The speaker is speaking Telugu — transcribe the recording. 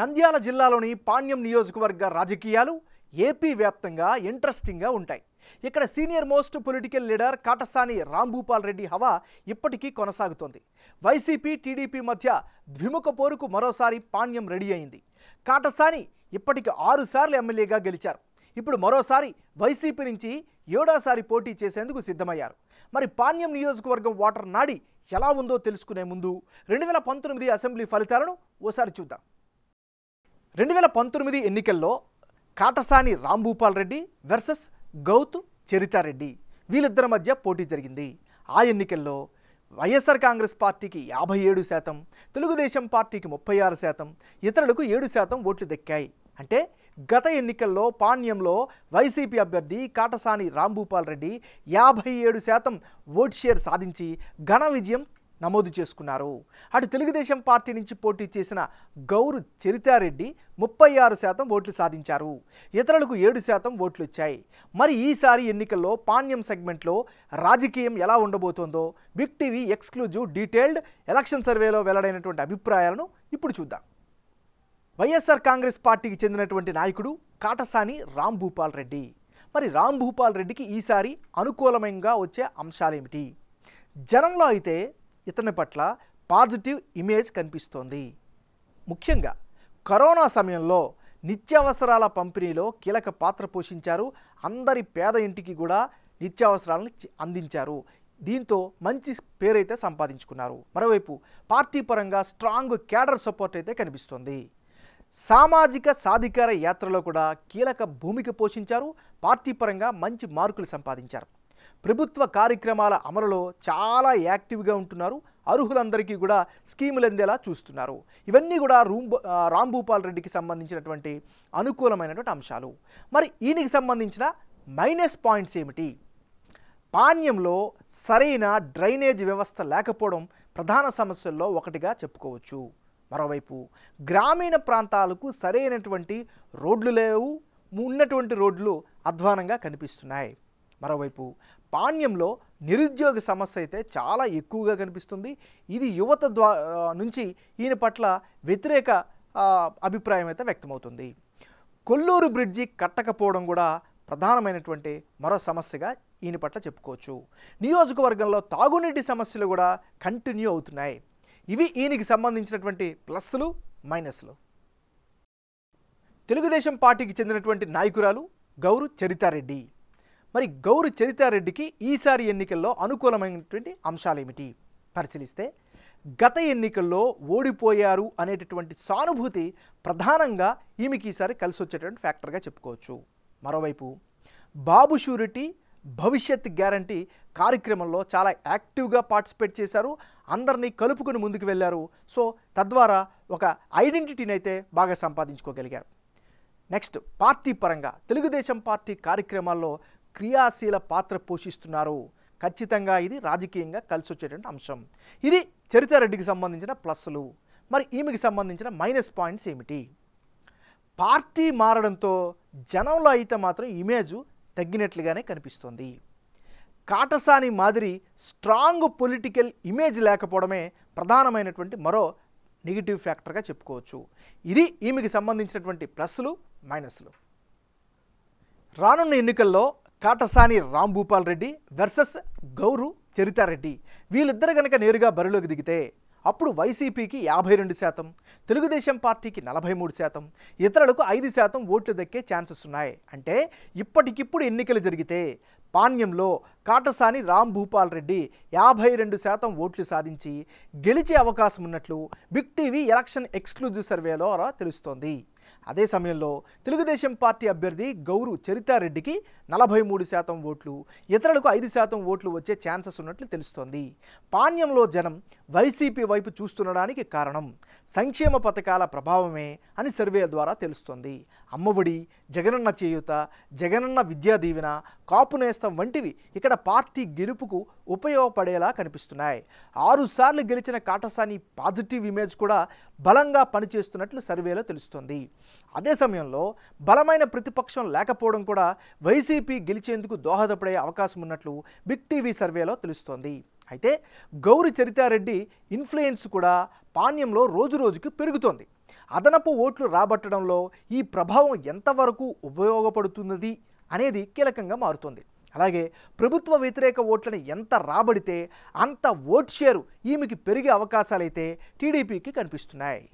నంద్యాల జిల్లాలోని పాణ్యం నియోజకవర్గ రాజకీయాలు ఏపీ వ్యాప్తంగా ఇంట్రెస్టింగ్గా ఉంటాయి ఇక్కడ senior most political leader Katasani Rambhupal Reddy హవా ఇప్పటికీ కొనసాగుతోంది వైసీపీ టీడీపీ మధ్య ద్విముఖ పోరుకు మరోసారి పాణ్యం రెడీ అయింది కాటసాని ఇప్పటికి ఆరుసార్లు ఎమ్మెల్యేగా గెలిచారు ఇప్పుడు మరోసారి వైసీపీ నుంచి ఏడోసారి పోటీ చేసేందుకు సిద్ధమయ్యారు మరి పాణ్యం నియోజకవర్గం ఓటర్ నాడి ఎలా ఉందో తెలుసుకునే ముందు రెండు వేల పంతొమ్మిది అసెంబ్లీ ఫలితాలను ఓసారి చూద్దాం రెండు వేల పంతొమ్మిది ఎన్నికల్లో కాటసాని రాంభూపాల్ రెడ్డి వర్సెస్ గౌత్ చరితారెడ్డి వీళ్ళిద్దరి మధ్య పోటీ జరిగింది ఆ ఎన్నికల్లో వైఎస్ఆర్ కాంగ్రెస్ పార్టీకి యాభై ఏడు శాతం తెలుగుదేశం పార్టీకి ముప్పై ఆరు శాతం ఇతరులకు ఏడు శాతం ఓట్లు దక్కాయి అంటే గత ఎన్నికల్లో పాణ్యంలో వైసీపీ అభ్యర్థి కాటసాని రాంభూపాల్ రెడ్డి యాభై ఏడు శాతం ఓట్ షేర్ సాధించి ఘన విజయం నమోదు చేసుకున్నారు అటు తెలుగుదేశం పార్టీ నుంచి పోటీ చేసిన గౌరు చరితారెడ్డి ముప్పై ఆరు శాతం ఓట్లు సాధించారు ఇతరులకు ఏడు శాతం ఓట్లు వచ్చాయి మరి ఈసారి ఎన్నికల్లో పాణ్యం సెగ్మెంట్లో రాజకీయం ఎలా ఉండబోతోందో big TV exclusive detailed election సర్వేలో వెల్లడైనటువంటి అభిప్రాయాలను ఇప్పుడు చూద్దాం వైఎస్ఆర్ కాంగ్రెస్ పార్టీకి చెందినటువంటి నాయకుడు కాటసాని రామ్ భూపాల్ రెడ్డి మరి రామ్ భూపాల్ రెడ్డికి ఈసారి అనుకూలంగా వచ్చే అంశాలేమిటి జనంలో అయితే ఇతని పట్ల పాజిటివ్ ఇమేజ్ కనిపిస్తోంది ముఖ్యంగా కరోనా సమయంలో నిత్యావసరాల పంపిణీలో కీలక పాత్ర పోషించారు అందరి పేద ఇంటికి కూడా నిత్యావసరాలను అందించారు దీంతో మంచి పేరైతే సంపాదించుకున్నారు మరోవైపు పార్టీ పరంగా స్ట్రాంగ్ క్యాడర్ సపోర్ట్ అయితే కనిపిస్తోంది సామాజిక సాధికార యాత్రలో కూడా కీలక భూమిక పోషించారు పార్టీ పరంగా మంచి మార్కులు సంపాదించారు ప్రభుత్వ కార్యక్రమాల అమలులో చాలా యాక్టివ్గా ఉంటున్నారు అర్హులందరికీ కూడా స్కీములు అందేలా చూస్తున్నారు ఇవన్నీ కూడా రూమ్ రాంభూపాల్ రెడ్డికి సంబంధించినటువంటి అనుకూలమైనటువంటి అంశాలు మరి ఈయనకి సంబంధించిన మైనస్ పాయింట్స్ ఏమిటి పాణ్యంలో సరైన డ్రైనేజ్ వ్యవస్థ లేకపోవడం ప్రధాన సమస్యల్లో ఒకటిగా చెప్పుకోవచ్చు మరోవైపు గ్రామీణ ప్రాంతాలకు సరైనటువంటి రోడ్లు లేవు ఉన్నటువంటి రోడ్లు అధ్వానంగా కనిపిస్తున్నాయి మరోవైపు పాణ్యంలో నిరుద్యోగ సమస్య అయితే చాలా ఎక్కువగా కనిపిస్తుంది ఇది యువత ద్వా నుంచి ఈయన పట్ల వ్యతిరేక అభిప్రాయం అయితే వ్యక్తమవుతుంది కొల్లూరు బ్రిడ్జి కట్టకపోవడం కూడా ప్రధానమైనటువంటి మరో సమస్యగా ఈయన పట్ల చెప్పుకోవచ్చు నియోజకవర్గంలో తాగునీటి సమస్యలు కూడా కంటిన్యూ అవుతున్నాయి ఇవి ఈయనకి సంబంధించినటువంటి ప్లస్లు మైనస్లు తెలుగుదేశం పార్టీకి చెందినటువంటి నాయకురాలు గౌరు చరితారెడ్డి మరి గౌరు చరితారెడ్డికి ఈసారి ఎన్నికల్లో అనుకూలమైనటువంటి అంశాలేమిటి పరిశీలిస్తే గత ఎన్నికల్లో ఓడిపోయారు అనేటటువంటి సానుభూతి ప్రధానంగా ఈమెకి ఈసారి కలిసి వచ్చేటువంటి ఫ్యాక్టర్గా చెప్పుకోవచ్చు మరోవైపు బాబు షూరిటీ భవిష్యత్ గ్యారంటీ కార్యక్రమంలో చాలా యాక్టివ్గా పార్టిసిపేట్ చేశారు అందరినీ కలుపుకొని ముందుకు వెళ్ళారు సో తద్వారా ఒక ఐడెంటిటీని అయితే బాగా సంపాదించుకోగలిగారు నెక్స్ట్ పార్టీ పరంగా తెలుగుదేశం పార్టీ కార్యక్రమాల్లో క్రియాశీల పాత్ర పోషిస్తున్నారు ఖచ్చితంగా ఇది రాజకీయంగా కలిసి వచ్చేటువంటి అంశం ఇది చరితారెడ్డికి సంబంధించిన ప్లస్లు మరి ఈమెకి సంబంధించిన మైనస్ పాయింట్స్ ఏమిటి పార్టీ మారడంతో జనంలో అయితే మాత్రం ఇమేజ్ తగ్గినట్లుగానే కనిపిస్తోంది కాటసాని మాదిరి స్ట్రాంగ్ పొలిటికల్ ఇమేజ్ లేకపోవడమే ప్రధానమైనటువంటి మరో నెగిటివ్ ఫ్యాక్టర్గా చెప్పుకోవచ్చు ఇది ఈమెకి సంబంధించినటువంటి ప్లస్లు మైనస్లు రానున్న ఎన్నికల్లో కాటసాని రాంభూపాల్ రెడ్డి వెర్సెస్ గౌరు చరితారెడ్డి వీళ్ళిద్దరు కనుక నేరుగా బరిలోకి దిగితే అప్పుడు వైసీపీకి యాభై రెండు శాతం తెలుగుదేశం పార్టీకి నలభై మూడు శాతం ఇతరులకు ఐదు శాతం ఓట్లు దక్కే ఛాన్సెస్ ఉన్నాయి అంటే ఇప్పటికిప్పుడు ఎన్నికలు జరిగితే పాణ్యంలో కాటసాని రామ్ భూపాల్ రెడ్డి యాభై రెండు శాతం ఓట్లు సాధించి గెలిచే అవకాశం ఉన్నట్లు బిగ్ టీవీ ఎలక్షన్ ఎక్స్క్లూజివ్ సర్వేలో తెలుస్తోంది అదే సమయంలో తెలుగుదేశం పార్టీ అభ్యర్థి గౌరు చరితారెడ్డికి నలభై మూడు శాతం ఓట్లు ఇతరులకు ఐదు శాతం ఓట్లు వచ్చే ఛాన్సెస్ ఉన్నట్లు తెలుస్తోంది పాణ్యంలో జనం వైసీపీ వైపు చూస్తుండడానికి కారణం సంక్షేమ పథకాల ప్రభావమే అని సర్వే ద్వారా తెలుస్తోంది అమ్మఒడి జగనన్న చేయుత జగనన్న విద్యా దీవెన కాపు నేస్తం వంటివి ఇక్కడ పార్టీ గెలుపుకు ఉపయోగపడేలా కనిపిస్తున్నాయి ఆరుసార్లు గెలిచిన కాటసాని పాజిటివ్ ఇమేజ్ కూడా బలంగా పనిచేస్తున్నట్లు సర్వేలో తెలుస్తోంది అదే సమయంలో బలమైన ప్రతిపక్షం లేకపోవడం కూడా వైసీపీ గెలిచేందుకు దోహదపడే అవకాశం ఉన్నట్లు బిగ్ టీవీ సర్వేలో తెలుస్తోంది అయితే గౌరి చరితారెడ్డి ఇన్ఫ్లుయెన్స్ కూడా పాణ్యంలో రోజురోజుకి పెరుగుతోంది అదనపు ఓట్లు రాబట్టడంలో ఈ ప్రభావం ఎంతవరకు ఉపయోగపడుతున్నది అనేది కీలకంగా మారుతోంది అలాగే ప్రభుత్వ వ్యతిరేక ఓట్లను ఎంత రాబడితే అంత ఓట్ షేరు ఈమెకి పెరిగే అవకాశాలైతే టీడీపీకి కనిపిస్తున్నాయి